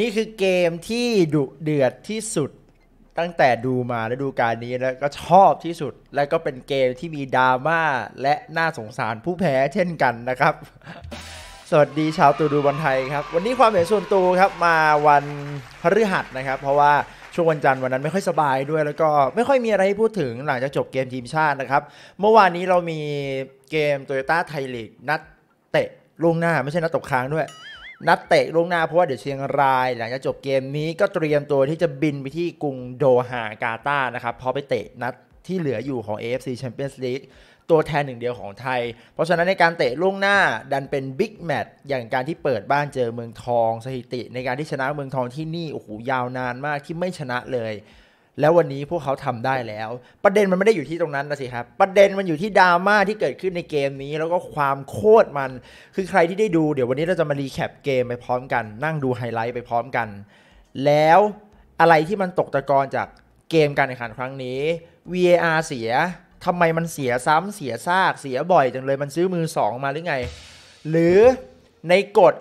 นี่คือเกมที่ดุเดือดที่สุดตั้งแต่ดูมาและดูการนี้แล้วก็ชอบที่สุดและก็เป็นเกมที่มีดราม่าและน่าสงสารผู้แพ้เช่นกันนะครับ สวัสดีชาวตูดูบอลไทยครับ วันนี้ความเห็นส่วนตัวครับมาวันพฤหัสนะครับ เพราะว่าช่วงวันจันทร์วันนั้นไม่ค่อยสบายด้วย แล้วก็ไม่ค่อยมีอะไรให้พูดถึงหลังจากจบเกมทีมชาตินะครับ เมื่อวานนี้เรามีเกมโตโยต้าไทยลีกนัดเตะล่วงหน้าไม่ใช่นัดตกค้างด้วยนัดเตะลงหน้าเพราะว่าเดี๋ยวเชียงราย หลังจากจบเกมนี้ก็เตรียมตัวที่จะบินไปที่กรุงโดฮากาตานะครับพอไปเตะนัดที่เหลืออยู่ของ AFC Champions League ตัวแทนหนึ่งเดียวของไทย เพราะฉะนั้นในการเตะล่วงหน้าดันเป็นบิ๊กแมตช์อย่างการที่เปิดบ้านเจอเมืองทองสถิติ ในการที่ชนะเมืองทองที่นี่โอ้โหยาวนานมากที่ไม่ชนะเลยแล้ววันนี้พวกเขาทำได้แล้ว ประเด็นมันไม่ได้อยู่ที่ตรงนั้นนะสิครับ ประเด็นมันอยู่ที่ดราม่าที่เกิดขึ้นในเกมนี้ แล้วก็ความโคตรมัน คือใครที่ได้ดู เดี๋ยววันนี้เราจะมารีแคปเกมไปพร้อมกัน นั่งดูไฮไลท์ไปพร้อมกัน แล้วอะไรที่มันตกตะกอนจากเกมการแข่งขันครั้งนี้ VAR เสียทำไมมันเสียซ้ำเสียซาก เสียบ่อยจังเลย มันซื้อมือสองมาหรือไง หรือในกฎ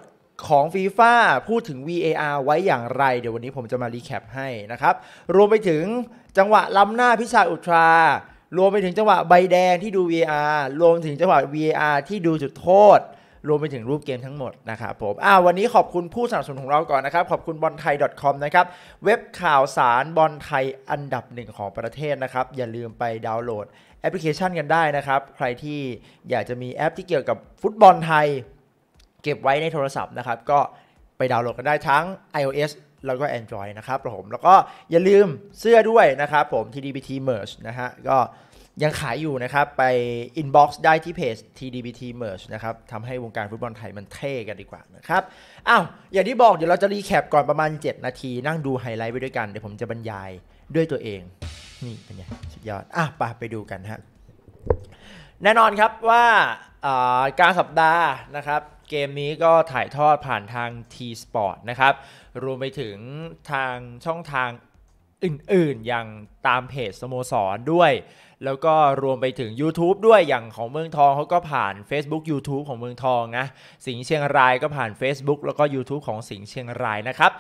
ของฟีฟ่าพูดถึง VAR ไว้อย่างไร เดี๋ยววันนี้ผมจะมารีแคปให้นะครับ รวมไปถึงจังหวะ ล้ำหน้าพิชาอุทรา รวมไปถึงจังหวะใบแดงที่ดู VAR รวมถึงจังหวะ VAR ที่ดูจุดโทษ รวมไปถึงรูปเกมทั้งหมดนะครับผมอ้าวันนี้ขอบคุณผู้สนับสนุนของเราก่อนนะครับขอบคุณบอลไทย .com นะครับเว็บข่าวสารบอลไทยอันดับหนึ่งของประเทศนะครับ อย่าลืมไปดาวน์โหลดแอปพลิเคชันกันได้นะครับ ใครที่อยากจะมีแอปที่เกี่ยวกับฟุตบอลไทยเก็บไว้ในโทรศัพท์นะครับก็ไปดาวน์โหลดกันได้ทั้ง iOS แล้วก็ Android นะครับผมแล้วก็อย่าลืมเสื้อด้วยนะครับ ผม TDBT m e r c h นะฮะก็ยังขายอยู่นะครับไป inbox ได้ที่เพจ TDBT m e r c h นะครับทำให้วงการฟุตบอลไทยมันเท่กันดีกว่านะครับอ้าวอย่างที่บอกเดี๋ยวเราจะรีแคปก่อนประมาณ 7 นาที นั่งดูไฮไลท์ไปด้วยกัน เดี๋ยวผมจะบรรยายด้วยตัวเองนี่เป็นไงสุดยอดอ่ะไปไปดูกันฮะแน่นอนครับว่าการสัปดาห์นะครับเกมนี้ก็ถ่ายทอดผ่านทาง T Sport นะครับ รวมไปถึงทางช่องทางอื่นๆอย่างตามเพจสโมสรด้วยแล้วก็รวมไปถึง YouTube ด้วยอย่างของเมืองทอง เขาก็ผ่าน Facebook YouTube ของเมืองทองนะสิงห์เชียงรายก็ผ่าน Facebook แล้วก็ YouTube ของสิงห์เชียงรายนะครับ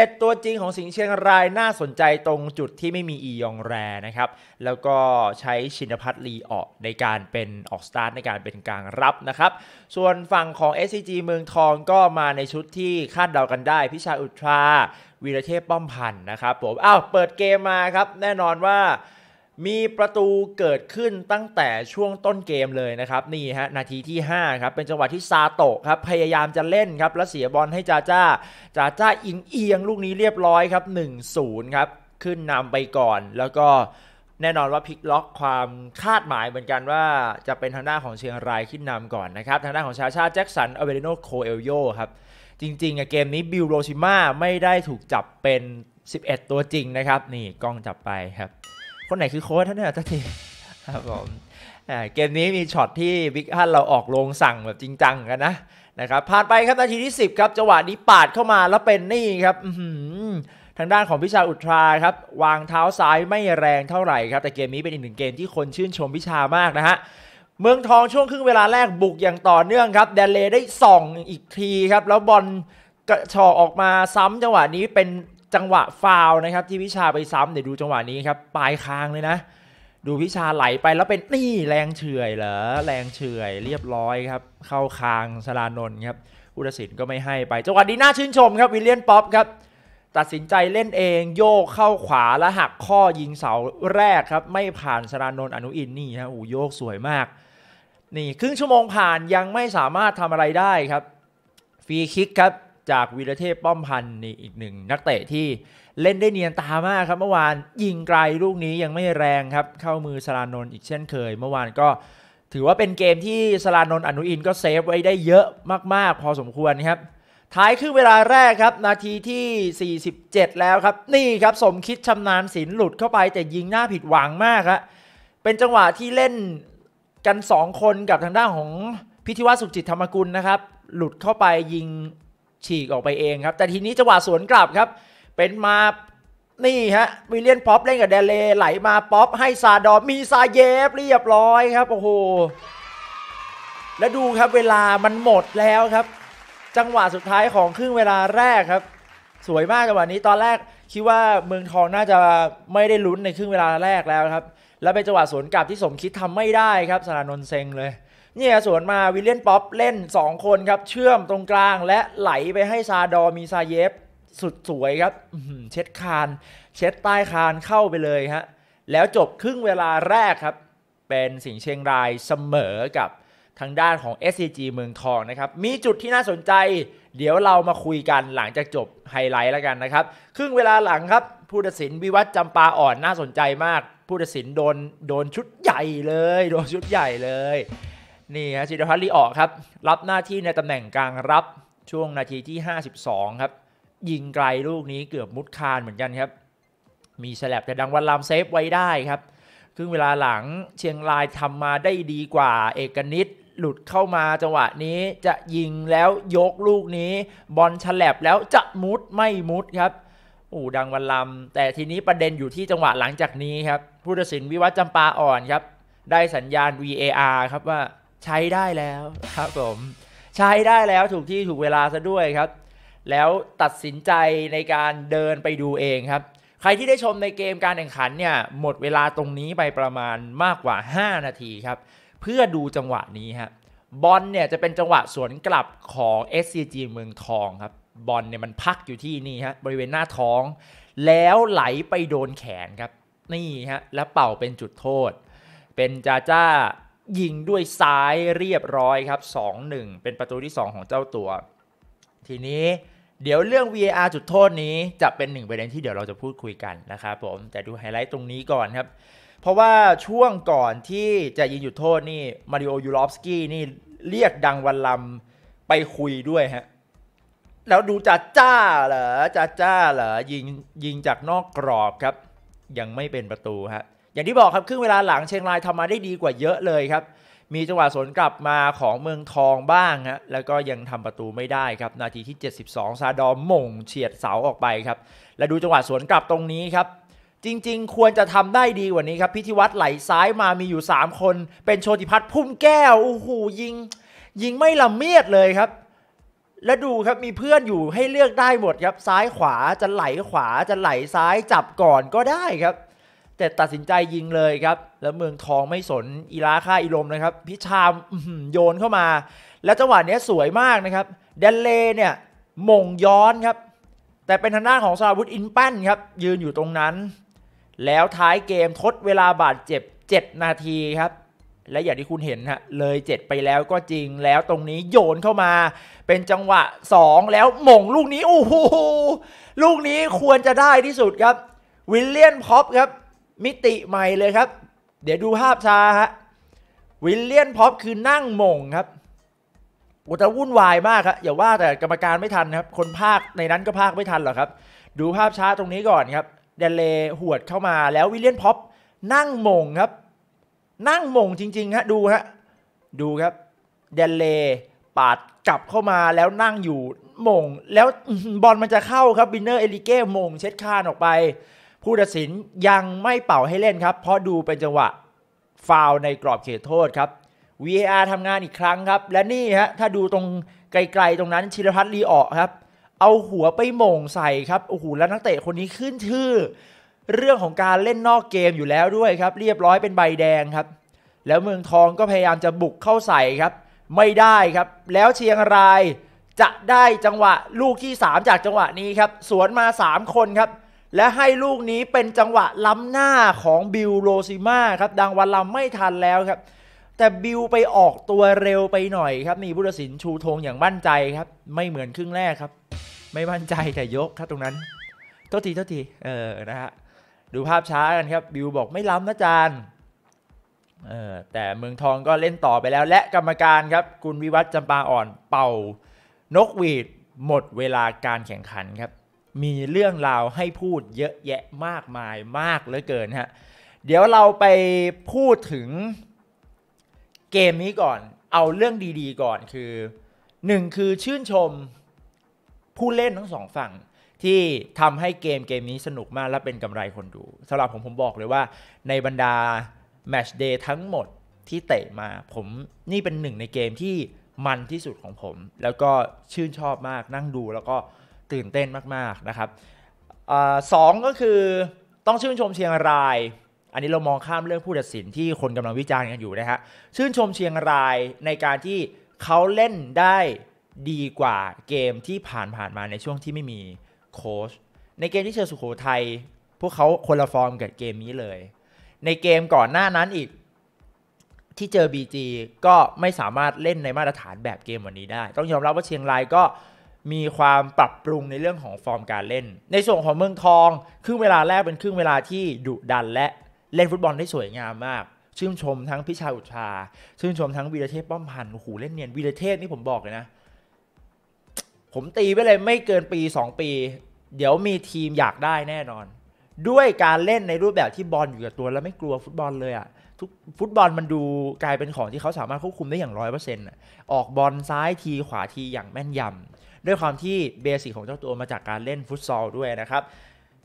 11 ตัวจริงของสิงห์เชียงรายน่าสนใจตรงจุดที่ไม่มีอียองแรนะครับ แล้วก็ใช้ชินพัฒน์ลีออกในการเป็นออกสตาร์ทในการเป็นกลางรับนะครับ ส่วนฝั่งของ SCG เมืองทองก็มาในชุดที่คาดเดากันได้พิชาอุตราวีรเทพป้อมพันธ์นะครับผมอ้าวเปิดเกมมาครับแน่นอนว่ามีประตูเกิดขึ้นตั้งแต่ช่วงต้นเกมเลยนะครับ นี่ฮะนาทีที่ 5 ครับเป็นจังหวะที่ซาโตะครับพยายามจะเล่นครับ แล้วเสียบอลให้จาจ้า จาจ้าอิงเอียงลูกนี้เรียบร้อยครับ 1-0 ครับ ขึ้นนำไปก่อน แล้วก็แน่นอนว่าพลิกล็อกความคาดหมายเหมือนกันว่าจะเป็นทางด้านของเชียงรายขึ้นนำก่อนนะครับ ทางด้านของชาชาแจ็คสันอเวเรโนโคเอลโยครับจริงๆเกมนี้บิลโรชิมาไม่ได้ถูกจับเป็น 11 ตัวจริงนะครับ นี่กล้องจับไปครับคนไหนคือโค้ชท่านเนี่ยสากทีครับผมเกมนี้มีช็อตที่บิ๊กฮันเราออกลงสั่งแบบจริงจังกันนะนะครับผ่านไปครับนาทีที่ 10 ครับจังหวะนี้ปาดเข้ามาแล้วเป็นนี่ครับทางด้านของพิชาอุทราครับวางเท้าซ้ายไม่แรงเท่าไหร่ครับแต่เกมนี้เป็นอีกหนึ่งเกมที่คนชื่นชมพิชามากนะฮะเมืองทองช่วงครึ่งเวลาแรกบุกอย่างต่อเนื่องครับแดนเลได้ส่องอีกทีครับแล้วบอลกระชอออกมาซ้ำจังหวะนี้เป็นจังหวะฟาวนะครับที่วิชาไปซ้ำเดี๋ยวดูจังหวะนี้ครับปลายคางเลยนะ ดูวิชาไหลไปแล้วเป็นนี่แรงเฉื่อย เหรอแรงเฉื่อยเรียบร้อยครับ เข้าคางสลานนครับอุตสินก็ไม่ให้ไปจังหวะดีน่าชื่นชมครับวิลเลียนป๊อปครับ ตัดสินใจเล่นเองโยกเข้าขวาและหักข้อยิงเสาแรกครับ ไม่ผ่านสลานนอนุอินนี่ฮะโอ้โยกสวยมาก นี่ครึ่งชั่วโมงผ่านยังไม่สามารถทำอะไรได้ครับฟรีคิกครับจากวีรเทพป้อมพันธ์นี่อีกหนึ่งนักเตะที่เล่นได้เนียนตามากครับเมื่อวานยิงไกลลูกนี้ยังไม่แรงครับเข้ามือสลานนอีกเช่นเคย เมื่อวานก็ ถือว่าเป็นเกมที่สลานนอนุอินก็เซฟไว้ได้เยอะมากๆ พอสมควรครับ ท้ายคือเวลาแรกครับ นาทีที่ 47 แล้วครับ นี่ครับสมคิดชำนาญศิลหลุดเข้าไปแต่ยิงหน้าผิดหวังมากครับเป็นจังหวะที่เล่นกัน 2 คนกับทางด้านของพิธิวัฒสุขจิตธรรมกุลนะครับหลุดเข้าไปยิงฉีกออกไปเองครับแต่ทีนี้จังหวะสวนกลับครับ เป็นมานี่ฮะวิลเลียนป๊อปเล่นกับเดเลไหลมาป๊อปให้ซาดอมีซาเยฟเรียบร้อยครับโอ้โหแล้วดูครับเวลามันหมดแล้วครับ จังหวะสุดท้ายของครึ่งเวลาแรกครับ สวยมากจังหวะนี้ตอนแรกคิดว่าเมืองทองน่าจะไม่ได้ลุ้นในครึ่งเวลาแรกแล้วครับแล้วเป็นจังหวะสวนกลับที่สมคิดทำไม่ได้ครับสารนนท์เซงเลยเนี่ยสวนมาวิลเลียนป๊อปเล่น 2 คนครับเชื่อมตรงกลางและไหลไปให้ซาดอมีซาเยฟสุดสวยครับเช็ดคาน เช็ดใต้คานเข้าไปเลยฮะแล้วจบครึ่งเวลาแรกครับ เป็นสิงเชียงรายเสมอกับทางด้านของ SCG เมืองทองนะครับมีจุดที่น่าสนใจเดี๋ยวเรามาคุยกันหลังจากจบไฮไลท์แล้วกันนะครับ ครึ่งเวลาหลังครับผู้ตัดสินวิวัฒน์จำปาอ่อนน่าสนใจมากผู้ตัดสินโดนโดนชุดใหญ่เลย โดนชุดใหญ่เลยนี่ฮะจินพัฒน์ลีออกครับ รับหน้าที่ในตำแหน่งกลางรับช่วงนาทีที่ 52 ครับ ยิงไกลลูกนี้เกือบมุดคานเหมือนกันครับมีสลบแต่ดังวันลามเซฟไว้ได้ครับครึ่งเวลาหลังเชียงรายทำมาได้ดีกว่า เอกนิตหลุดเข้ามาจังหวะนี้ จะยิงแล้วยกลูกนี้ บอลฉลับแล้วจะมุดไม่มุดครับโอ้ดังวันลำแต่ทีนี้ประเด็นอยู่ที่จังหวะหลังจากนี้ครับผู้ตัดสินวิวัฒน์จำปาอ่อนครับ ได้สัญญาณ VAR ครับว่าใช้ได้แล้วครับผม ใช้ได้แล้วถูกที่ถูกเวลาซะด้วยครับ แล้วตัดสินใจในการเดินไปดูเองครับ ใครที่ได้ชมในเกมการแข่งขันเนี่ยหมดเวลาตรงนี้ไปประมาณมากกว่า 5 นาทีครับ เพื่อดูจังหวะนี้ฮะบอลเนี่ยจะเป็นจังหวะสวนกลับของ SCG เมืองทองครับบอลเนี่ยมันพักอยู่ที่นี่ฮะบริเวณหน้าท้อง แล้วไหลไปโดนแขนครับนี่ฮะแล้วเป่าเป็นจุดโทษ เป็นจาจ้ายิงด้วยซ้ายเรียบร้อยครับ 2-1 เป็นประตูที่ 2 ของเจ้าตัว ทีนี้เดี๋ยวเรื่อง VAR จุดโทษนี้จะเป็นหนึ่งประเด็นที่เดี๋ยวเราจะพูดคุยกันนะครับผมแต่ดูไฮไลท์ตรงนี้ก่อนครับ เพราะว่าช่วงก่อนที่จะยิงจุดโทษนี่มาริโอยูรอฟสกี้นี่เรียกดังวันลำไปคุยด้วยฮะแล้วดูจ่าจ้าเหรอจ่าจ้าเหรอยิงยิงจากนอกกรอบครับ ยังไม่เป็นประตูฮะอย่างที่บอกครับ ครึ่งเวลาหลังเชียงรายทำมาได้ดีกว่าเยอะเลยครับ มีจังหวะสวนกลับมาของเมืองทองบ้างฮะแล้วก็ยังทำประตูไม่ได้ครับ นาทีที่ 72 ซาดอมมงเฉียดเสาออกไปครับ และดูจังหวะสวนกลับตรงนี้ครับ จริงๆ ควรจะทำได้ดีกว่านี้ครับ พิธิวัตรไหลซ้ายมามีอยู่ 3 คน เป็นโชติพัฒน์พุ่มแก้วโอ้โหยิงยิงไม่ละเมียดเลยครับ และดูครับมีเพื่อนอยู่ให้เลือกได้หมดครับซ้ายขวาจะไหลขวาจะไหลซ้ายจับก่อนก็ได้ครับแต่ตัดสินใจยิงเลยครับ แล้วเมืองทองไม่สน อีลาค่าอีลมนะครับ พิชามโยนเข้ามา แล้วจังหวะนี้สวยมากนะครับเดนเลเนี่ยมงย้อนครับ แต่เป็นทางด้านของสราวุธอินปั้นครับยืนอยู่ตรงนั้น แล้วท้ายเกมทดเวลาบาดเจ็บ7นาทีครับ และอย่างที่คุณเห็นฮะเลยเจ็ดไปแล้วก็จริงแล้วตรงนี้โยนเข้ามา เป็นจังหวะ2แล้วมงลูกนี้โอ้โหลูกนี้ควรจะได้ที่สุดครับ วิลเลียนพ็อปครับมิติใหม่เลยครับ เดี๋ยวดูภาพชาฮะวิลเลียนพ็อป คือนั่งมงครับอุตวุ่นวายมากครับอย่าว่าแต่กรรมการไม่ทันครับ คนภาคในนั้นก็ภาคไม่ทันหรอกครับ ดูภาพช้าตรงนี้ก่อนครับเดเลหวดเข้ามา แล้ววิลเลียนพ็อปนั่งมงครับ นั่งมงจริงๆฮะดูฮะดูครับเดเลปาดกลับเข้ามาแล้วนั่งอยู่มงแล้วบอลมันจะเข้าครับบินเนอร์เอลิเก้มงเช็ดคานออกไปผู้ตัดสินยังไม่เป่าให้เล่นครับ เพราะดูเป็นจังหวะฟาวในกรอบเขตโทษครับ VAR ทำงานอีกครั้งครับ และนี่ฮะถ้าดูตรงไกลๆ ตรงนั้นชิรพัฒน์ลีออกครับ เอาหัวไปหม่งใส่ครับโอ้โหแล้วนักเตะคนนี้ขึ้นชื่อ เรื่องของการเล่นนอกเกมอยู่แล้วด้วยครับ เรียบร้อยเป็นใบแดงครับ แล้วเมืองทองก็พยายามจะบุกเข้าใส่ครับ ไม่ได้ครับ แล้วเชียงรายจะได้จังหวะลูกที่ 3 จากจังหวะนี้ครับสวนมา 3 คนครับและให้ลูกนี้เป็นจังหวะล้ำหน้าของบิลโรซิมาครับ ดังวันลำไม่ทันแล้วครับ แต่บิลไปออกตัวเร็วไปหน่อยครับ มีบุรศิลป์ชูธงอย่างมั่นใจครับ ไม่เหมือนครึ่งแรกครับ ไม่มั่นใจแต่ยกครับตรงนั้นโทษทีโทษทีเออนะฮะดูภาพช้ากันครับบิลบอกไม่ล้ำนะจานเออแต่เมืองทองก็เล่นต่อไปแล้ว และกรรมการครับ คุณวิวัฒน์จำปาอ่อน เป่านกหวีดหมดเวลาการแข่งขันครับมีเรื่องราวให้พูดเยอะแยะมากมายมากเหลือเกินฮะเดี๋ยวเราไปพูดถึงเกมนี้ก่อน เอาเรื่องดีๆก่อนคือหนึ่งคือชื่นชม ผู้เล่นทั้งสองฝั่ง ที่ทำให้เกมเกมนี้สนุกมาก และเป็นกำไรคนดูสำหรับผมผมบอกเลยว่าในบรรดาแมชเดย์ทั้งหมดที่เตะมาผมนี่เป็นหนึ่งในเกมที่มันที่สุดของผม แล้วก็ชื่นชอบมากนั่งดูแล้วก็ตื่นเต้นมากๆนะครับอสองก็คือต้องชื่นชมเชียงราย อันนี้เรามองข้ามเรื่องผู้ตัดสินที่คนกำลังวิจารณ์กันอยู่นะฮะชื่นชมเชียงรายในการที่เขาเล่นได้ดีกว่าเกมที่ผ่านผ่านมาในช่วงที่ไม่มีโค้ช ในเกมที่เจอสุโขทัยพวกเขาคนละฟอร์มกับเกมนี้เลย ในเกมก่อนหน้านั้นอีกที่เจอ BG ก็ไม่สามารถเล่นในมาตรฐานแบบเกมวันนี้ได้ ต้องยอมรับว่าเชียงรายก็มีความปรับปรุงในเรื่องของฟอร์มการเล่น ในส่วนของเมืองทองครึ่งเวลาแรกเป็นครึ่งเวลาที่ดุดันและเล่นฟุตบอลได้สวยงามมาก ชื่นชมทั้งพิชาอุชา ชื่นชมทั้งวีรเทพป้อมพันธ์เล่นเนียน วีรเทพนี่ผมบอกเลยนะ ผมตีไปเลย ไม่เกินปี 2 ปี เดี๋ยวมีทีมอยากได้แน่นอน ด้วยการเล่นในรูปแบบที่บอลอยู่กับตัวแล้วไม่กลัวฟุตบอลเลยอะ่ะทุกฟุตบอลมันดูกลายเป็นของที่เขาสามารถควบคุมได้อย่างร้อยเปอร์เซ็นต์ออกบอลซ้ายทีขวาทีอย่างแม่นยำด้วยความที่เบสิกของเจ้าตัวมาจากการเล่นฟุตซอลด้วยนะครับ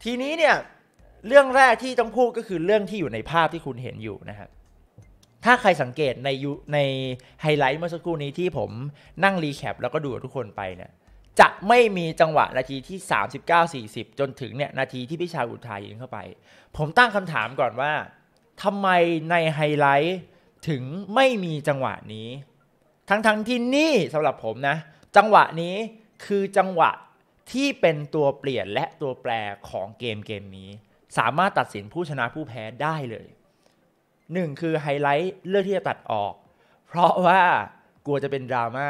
ทีนี้เนี่ยเรื่องแรกที่ต้องพูดก็คือเรื่องที่อยู่ในภาพที่คุณเห็นอยู่นะครับถ้าใครสังเกตในในไฮไลท์เมื่อสักครู่นี้ที่ผมนั่งรีแคปแล้วก็ดูทุกคนไปเนี่ย จะไม่มีจังหวะนาทีที่ 39 40 จนถึงเนี่ยนาทีที่พี่ชาอุทายยิงเข้าไป ผมตั้งคำถามก่อนว่าทำไมในไฮไลท์ถึงไม่มีจังหวะนี้ทั้งๆทที่นี่สำหรับผมนะจังหวะนี้คือจังหวะที่เป็นตัวเปลี่ยนและตัวแปรของเกมเกมนี้ สามารถตัดสินผู้ชนะผู้แพ้ได้เลยหนึ่งคือไฮไลท์เลือกที่จะตัดออก เพราะว่ากลัวจะเป็นดราม่า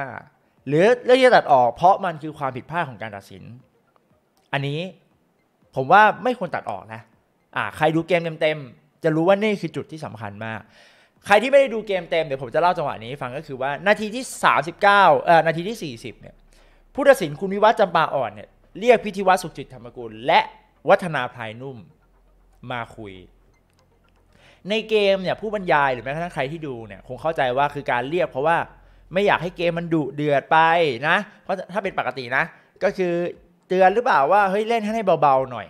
หรือเลือกที่จะตัดออกเพราะมันคือความผิดพลาดของการตัดสิน อันนี้ผมว่าไม่ควรตัดออกนะอ่าใครดูเกมเต็มๆจะรู้ว่านี่คือจุดที่สำคัญมาก ใครที่ไม่ได้ดูเกมเต็มเดี๋ยวผมจะเล่าจังหวะนี้ ฟังก็คือว่านาทีที่ 39เอ่อนาทีที่ 40เนี่ยผู้ตัดสินคุณวิวัฒน์จำปาอ่อนเนี่ยเรียกพิธีวัฒน์สุจิตธรรมกุลและวัฒนาพลายนุ่มมาคุย ในเกมเนี่ยผู้บรรยายหรือแม้กระทั่งใครที่ดูเนี่ยคงเข้าใจว่าคือการเรียกเพราะว่าไม่อยากให้เกมมันดุเดือดไปนะเพราะถ้าเป็นปกตินะ ก็คือเตือนหรือเปล่าว่าเฮ้ยเล่นให้เบาๆหน่อย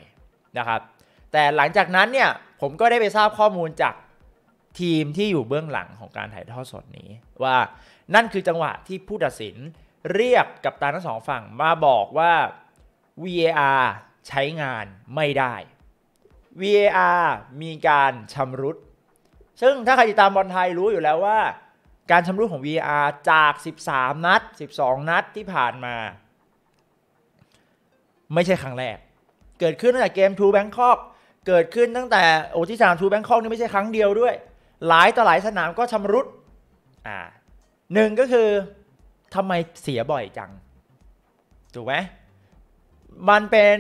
นะครับ แต่หลังจากนั้นเนี่ยผมก็ได้ไปทราบข้อมูลจากทีมที่อยู่เบื้องหลังของการถ่ายทอดสดนี้ว่า นั่นคือจังหวะที่ผู้ตัดสินเรียกกับตาทั้งสองฝั่งมาบอกว่า VAR ใช้งานไม่ได้ VAR มีการชำรุด ซึ่งถ้าใครติดตามบอลไทยรู้อยู่แล้วว่า การชำรุดของ VAR จาก 13 นัด 12 นัดที่ผ่านมา ไม่ใช่ครั้งแรก เกิดขึ้นตั้งแต่เกมทูแบงคอก เกิดขึ้นตั้งแต่โอที่สามทูแบงคอกนี่ไม่ใช่ครั้งเดียวด้วย หลายต่อหลายสนามก็ชำรุด อ่าหนึ่งก็คือทำไมเสียบ่อยจัง ถูกไหม มันเป็น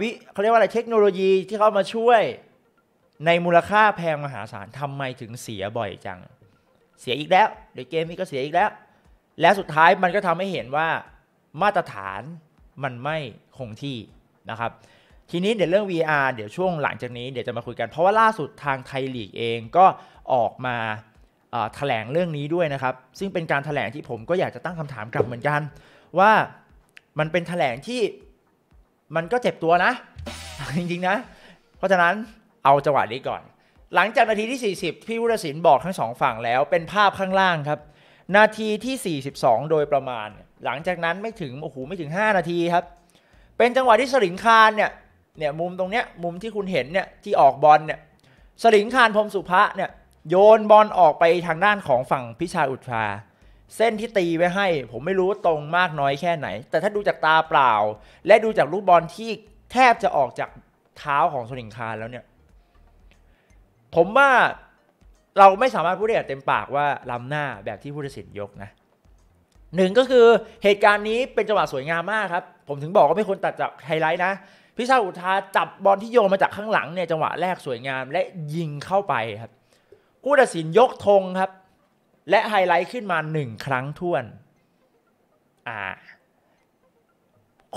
วิเขาเรียกว่าอะไร เทคโนโลยีที่เขามาช่วยในมูลค่าแพงมหาศาลทำไมถึงเสียบ่อยจัง เสียอีกแล้ว เดี๋ยวเกมนี้ก็เสียอีกแล้ว และสุดท้ายมันก็ทำให้เห็นว่ามาตรฐานมันไม่คงที่นะครับ ทีนี้เดี๋ยวเรื่อง VR เดี๋ยวช่วงหลังจากนี้ เดี๋ยวจะมาคุยกัน เพราะว่าล่าสุดทางไทยลีกเองก็ออกมาแถลงเรื่องนี้ด้วยนะครับซึ่งเป็นการถแถลงที่ผมก็อยากจะตั้งคำถามกลับเหมือนกันว่ามันเป็นถแถลงที่มันก็เจ็บตัวนะ จริงๆนะ เพราะฉะนั้นเอาจังหวะนี้ก่อน หลังจากนาทีที่ 40 พี่วุฒิศิลป์บอกทั้งสองฝั่งแล้วเป็นภาพข้างล่างครับนาทีที่ 42 โดยประมาณ หลังจากนั้นไม่ถึงโอ้โหไม่ถึง 5 นาทีครับ เป็นจังหวะที่สลิงคารเนี่ยเนี่ยมุมตรงเนี้ยมุมที่คุณเห็นเนี่ยที่ออกบอลเนี่ยสลิงคารพรมสุภะเนี่ยโยนบอลออกไปทางด้านของฝั่งพิชาอุทราเส้นที่ตีไว้ให้ผมไม่รู้ตรงมากน้อยแค่ไหน แต่ถ้าดูจากตาเปล่า และดูจากลูกบอลที่แทบจะออกจากเท้าของสุนิงคารแล้วเนี่ย ผมว่าเราไม่สามารถพูดได้เต็มปากว่าล้ำหน้าแบบที่ผู้ตัดสินยกนะหนึ่งก็คือเหตุการณ์นี้เป็นจังหวะสวยงามมากครับ ผมถึงบอกว่าไม่ควรตัดจากไฮไลท์นะ พิชาอุทาจับบอลที่โยนมาจากข้างหลังเนี่ยจังหวะแรกสวยงาม และยิงเข้าไปครับผู้ตัดสินยกธงครับ และไฮไลท์ขึ้นมาหนึ่งครั้งท่วนอ่า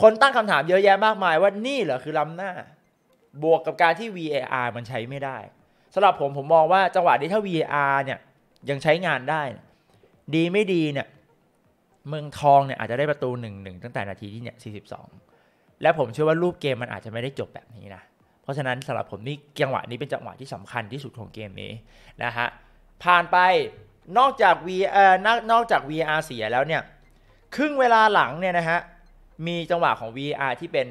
คนตั้งคำถามเยอะแยะมากมายว่านี่เหรอคือล้ำหน้า บวกกับการที่ VAR มันใช้ไม่ได้สำหรับผมผมมองว่าจังหวะนี้ถ้า VAR เนี่ยยังใช้งานได้ ดีไม่ดีเนี่ยเมืองทองเนี่ยอาจจะได้ประตูหนึ่งหนึ่งตั้งแต่นาทีที่เนี่ยสี่ิบองและผมเชื่อว่ารูปเกมมันอาจจะไม่ได้จบแบบนี้นะเพราะฉะนั้นสำหรับผมนี่จังหวะนี้เป็นจังหวะที่สำคัญที่สุดของเกมนี้นะฮะผ่านไปนอกจาก VR นอกนอกจาก VR เสียแล้วเนี่ยครึ่งเวลาหลังเนี่ยนะฮะมีจังหวะของ VR ที่เป็น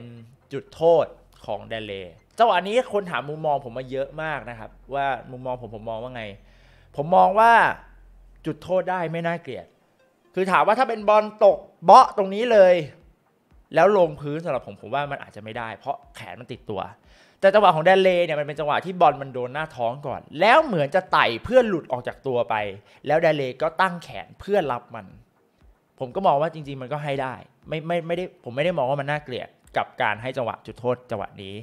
จุดโทษของเดลเลจังหวะนี้คนถามมุมมองผมมาเยอะมากนะครับว่ามุมมองผมผมมองว่าไง ผมมองว่าจุดโทษได้ไม่น่าเกลียด คือถามว่าถ้าเป็นบอลตกเบาะตรงนี้เลย แล้วลงพื้นสำหรับผมผมว่ามันอาจจะไม่ได้ เพราะแขนมันติดตัวแต่จังหวะของแดนเลเนี่ยมันเป็นจังหวะที่บอลมันโดนหน้าท้องก่อน แล้วเหมือนจะไต่เพื่อหลุดออกจากตัวไป แล้วแดนเลก็ตั้งแขนเพื่อรับมัน ผมก็มองว่าจริงๆ มันก็ให้ได้ไม่ไม่ไม่ได้ผมไม่ได้มองว่ามันน่าเกลียดกับการให้จังหวะจุดโทษจังหวะนี้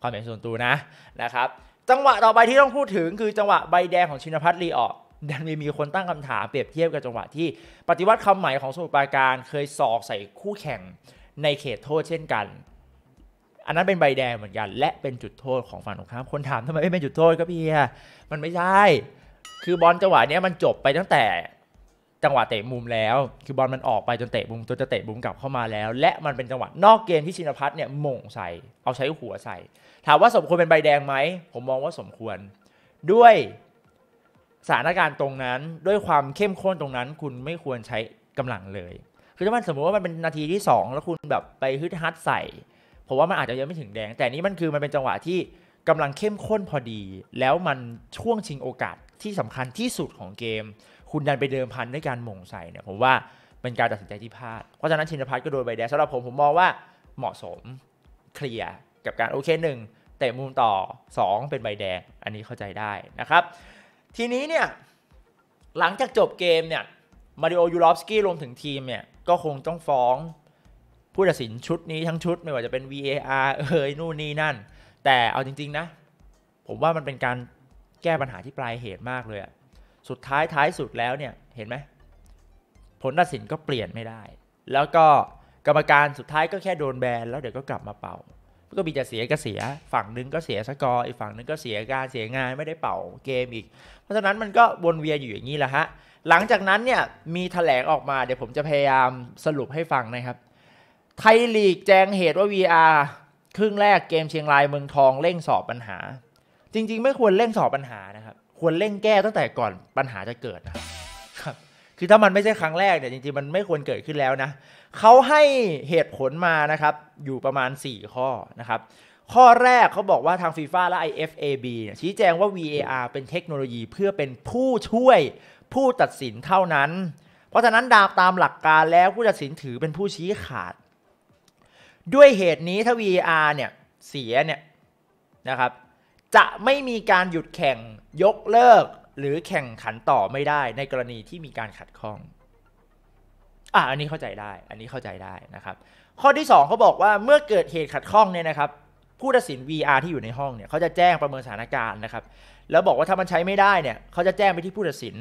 ความเห็นส่วนตัวนะนะครับ จังหวะต่อไปที่ต้องพูดถึงคือจังหวะใบแดงของชินพัฒน์ลีออกดันมีมีคนตั้งคำถามเปรียบเทียบกับจังหวะที่ปฏิวัติคำใหม่ของสมุทรปราการเคยสอกใส่คู่แข่งในเขตโทษเช่นกันอันนั้นเป็นใบแดงเหมือนกันและเป็นจุดโทษของฝั่งตรงข้ามคนถามทำไมไม่เป็นจุดโทษก็พี่มันไม่ใช่ คือบอลจังหวะนี้มันจบไปตั้งแต่จังหวะเตะมุมแล้ว คือบอลมันออกไปจนเตะมุมจนจะเตะมุมกลับเข้ามาแล้ว และมันเป็นจังหวะนอกเกมที่ชินพัฒน์เนี่ยมงใส่เอาใช้หัวใส่ ถามว่าสมควรเป็นใบแดงไหม ผมมองว่าสมควร ด้วยสถานการณ์ตรงนั้นด้วยความเข้มข้นตรงนั้น คุณไม่ควรใช้กำลังเลย คือถ้ามันสมมติว่ามันเป็นนาทีที่ 2 แล้วคุณแบบไปฮึดฮัดใส่ผมว่ามันอาจจะยังไม่ถึงแดง แต่นี้มันคือมันเป็นจังหวะที่กำลังเข้มข้นพอดี แล้วมันช่วงชิงโอกาสที่สำคัญที่สุดของเกม คุณดันไปเดิมพันด้วยการมงใส่เนี่ยผมว่าเป็นการตัดสินใจที่พลาดเพราะฉะนั้นชินภัทรก็โดนใบแดงสำหรับผม ผมมองว่าเหมาะสม เคลียร์กับการโอเคหนึ่งเตะมุมต่อ 2 เป็นใบแดงอันนี้เข้าใจได้นะครับทีนี้เนี่ยหลังจากจบเกมเนี่ยมาริโอยูรอฟสกี้รวมถึงทีมเนี่ยก็คงต้องฟ้องผู้ตัดสินชุดนี้ทั้งชุด ไม่ว่าจะเป็น VAR เอ้ยนู่นนี่นั่น แต่เอาจริง ๆนะ ผมว่ามันเป็นการแก้ปัญหาที่ปลายเหตุมากเลยอะสุดท้ายท้ายสุดแล้วเนี่ย เห็นไหม ผลตัดสินก็เปลี่ยนไม่ได้ แล้วก็กรรมการสุดท้ายก็แค่โดนแบนแล้วเดี๋ยวก็กลับมาเป่า ก็มีแต่เสียก็เสีย ฝั่งนึงก็เสียสกอร์อีกฝั่งนึงก็เสียการเสียงาน ไม่ได้เป่าเกมอีก เพราะฉะนั้นมันก็วนเวียนอยู่อย่างนี้แหละฮะ หลังจากนั้นเนี่ยมีแถลงออกมาเดี๋ยวผมจะพยายามสรุปให้ฟังนะครับไทยลีกแจงเหตุว่า VR ครึ่งแรกเกมเชียงรายเมืองทองเร่งสอบปัญหา จริงๆ ไม่ควรเร่งสอบปัญหานะครับ ควรเร่งแก้ตั้งแต่ก่อนปัญหาจะเกิดนะครับคือถ้ามันไม่ใช่ครั้งแรกเนี่ยจริงๆมันไม่ควรเกิดขึ้นแล้วนะเขาให้เหตุผลมานะครับอยู่ประมาณ 4 ข้อนะครับ ข้อแรกเขาบอกว่าทางฟีฟ่าและ IFAB ชี้แจงว่า VAR เป็นเทคโนโลยีเพื่อเป็นผู้ช่วยผู้ตัดสินเท่านั้น เพราะฉะนั้นดาบตามหลักการแล้วผู้ตัดสินถือเป็นผู้ชี้ขาดด้วยเหตุนี้ถ้า VR เนี่ยเสียเนี่ยนะครับจะไม่มีการหยุดแข่งยกเลิกหรือแข่งขันต่อไม่ได้ในกรณีที่มีการขัดข้องอ่ะอันนี้เข้าใจได้อันนี้เข้าใจได้นะครับข้อที่ 2เขาบอกว่าเมื่อเกิดเหตุขัดข้องเนี่ยนะครับผู้ตัดสิน VR ที่อยู่ในห้องเนี่ยเขาจะแจ้งประเมินสถานการณ์นะครับ แล้วบอกว่าถ้ามันใช้ไม่ได้เนี่ยเขาจะแจ้งไปที่ผู้ตัดสิน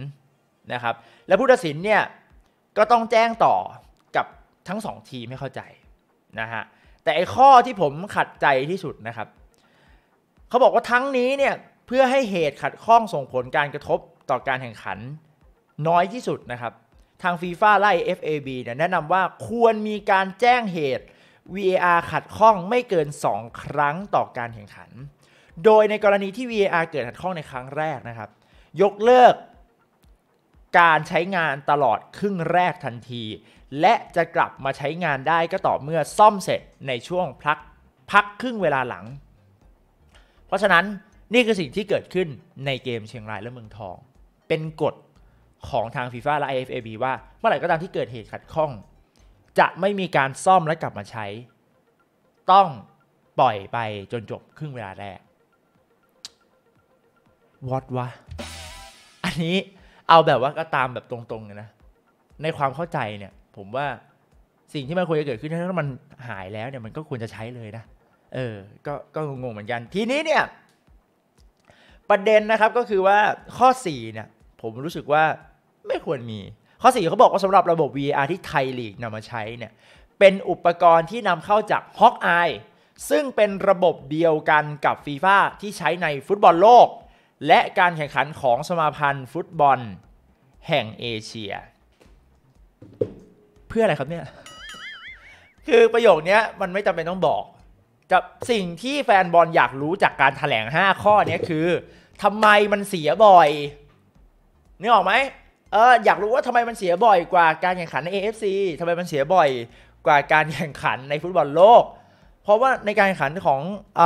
นะครับและผู้ตัดสินเนี่ยก็ต้องแจ้งต่อกับทั้ง2ทีมให้เข้าใจนะฮะแต่ไอข้อที่ผมขัดใจที่สุดนะครับเขาบอกว่าทั้งนี้เนี่ยเพื่อให้เหตุขัดข้องส่งผลการกระทบต่อการแข่งขัน น้อยที่สุดนะครับทางฟีฟ่าไล่ FAB เนี่ยแนะนำว่าควรมีการแจ้งเหตุ VAR ขัดข้องไม่เกิน 2 ครั้งต่อการแข่งขัน โดยในกรณีที่ VAR เกิดขัดข้องในครั้งแรกนะครับยกเลิกการใช้งานตลอดครึ่งแรกทันที และจะกลับมาใช้งานได้ก็ต่อเมื่อซ่อมเสร็จในช่วงพักพักครึ่งเวลาหลัง เพราะฉะนั้นนี่คือสิ่งที่เกิดขึ้นในเกมเชียงรายและเมืองทองเป็นกฎของทางฟีฟ่าและ IFAB ว่า เมื่อไหร่ก็ตามที่เกิดเหตุขัดข้อง จะไม่มีการซ่อมและกลับมาใช้ ต้องปล่อยไปจนจบครึ่งเวลาแรกวอดวะอันนี้เอาแบบว่าก็ตามแบบตรงๆนะ ในความเข้าใจเนี่ยผมว่าสิ่งที่มันควรจะเกิดขึ้นถ้ามันหายแล้วเนี่ยมันก็ควรจะใช้เลยนะ เออ ก็ก็งงเหมือนกัน ทีนี้เนี่ยประเด็นนะครับก็คือว่าข้อ4เนี่ยผมรู้สึกว่าไม่ควรมีข้อ 4 เขาบอกว่าสำหรับระบบ VR ที่ไทยลีกนำมาใช้เนี่ยเป็นอุปกรณ์ที่นำเข้าจาก a อ k Eye ซึ่งเป็นระบบเดียวกันกับฟีฟ่าที่ใช้ในฟุตบอลโลกและการแข่งขันของสมาพันธ์ฟุตบอลแห่งเอเชียเพื่ออะไรครับเนี่ย คือประโยคนี้มันไม่จำเป็นต้องบอก จะสิ่งที่แฟนบอลอยากรู้จากการถแถลง 5 ข้อนี้คือทำไมมันเสียบ่อยนึกออกไหมเอออยากรู้ว่าทำไมมันเสียบ่อยกว่าการแข่งขันใน AFC ทำไมมันเสียบ่อยกว่าการแข่งขันในฟุตบอลโลก เพราะว่าในการแข่งขันของอ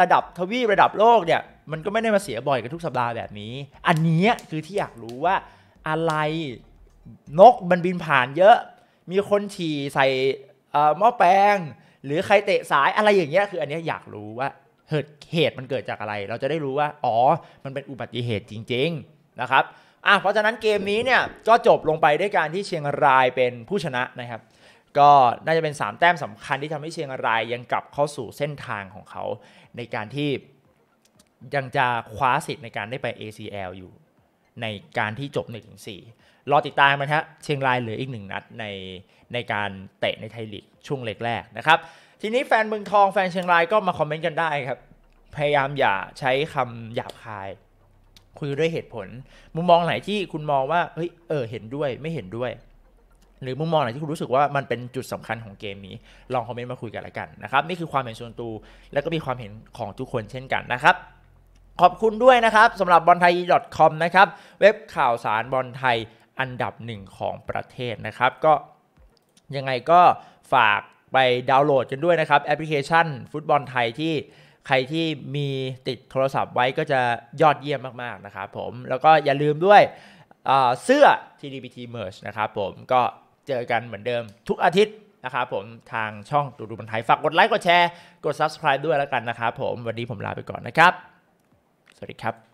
ระดับทวีประดับโลกเนี่ยมันก็ไม่ได้มาเสียบ่อยกันทุกสัปดาห์แบบนี้ อันนี้คือที่อยากรู้ว่าอะไรนกมันบินผ่านเยอะ มีคนฉี่ใส่หม้อแปลงหรือใครเตะสายอะไรอย่างเงี้ยคือ อันนี้อยากรู้ว่าเหตุมันเกิดจากอะไรเราจะได้รู้ว่าอ๋อมันเป็นอุบัติเหตุจริงๆนะครับอ่ะเพราะฉะนั้นเกมนี้เนี่ยก็จบลงไปด้วยการที่เชียงรายเป็นผู้ชนะนะครับ ก็น่าจะเป็น 3แต้มสำคัญที่ทำให้เชียงรายยังกลับเข้าสู่เส้นทางของเขาในการที่ยังจะคว้าสิทธิ์ในการได้ไป ACL อยู่ ในการที่จบ1นถึงสรอติดตามนะฮะเชียงรายเหลืออีกหนึ่งนัด ในในการเตะในไทยลีกช่วงเล็กแรกนะครับ ทีนี้แฟนเมืองทองแฟนเชียงรายก็มาคอมเมนต์กันได้ครับ พยายามอย่าใช้คำหยาบคาย คุยด้วยเหตุผล มุมมองไหนที่คุณมองว่า เฮ้ย เออ เห็นด้วยไม่เห็นด้วย หรือมุมมองไหนที่คุณรู้สึกว่ามันเป็นจุดสำคัญของเกมนี้ ลองคอมเมนต์มาคุยกันละกันนะครับนี่คือความเห็นส่วนตัวและก็มีความเห็นของทุกคนเช่นกันนะครับขอบคุณด้วยนะครับสำหรับบอลไทย .com นะครับเว็บข่าวสารบอลไทยอันดับหนึ่งของประเทศนะครับ ก็ยังไงก็ฝากไปดาวน์โหลดกันด้วยนะครับ แอปพลิเคชันฟุตบอลไทยที่ใครที่มีติดโทรศัพท์ไว้ก็จะยอดเยี่ยมมากๆนะครับผมแล้วก็อย่าลืมด้วยเสื้อ TDBT m e r c h นะครับผมก็เจอกันเหมือนเดิมทุกอาทิตย์นะครับผมทางช่องดูดูบันไทยฝากกดไลค์กดแชร์กด Subscribe ด้วยแล้วกันนะครับ ผมวันนี้ผมลาไปก่อนนะครับสวัสดีครับ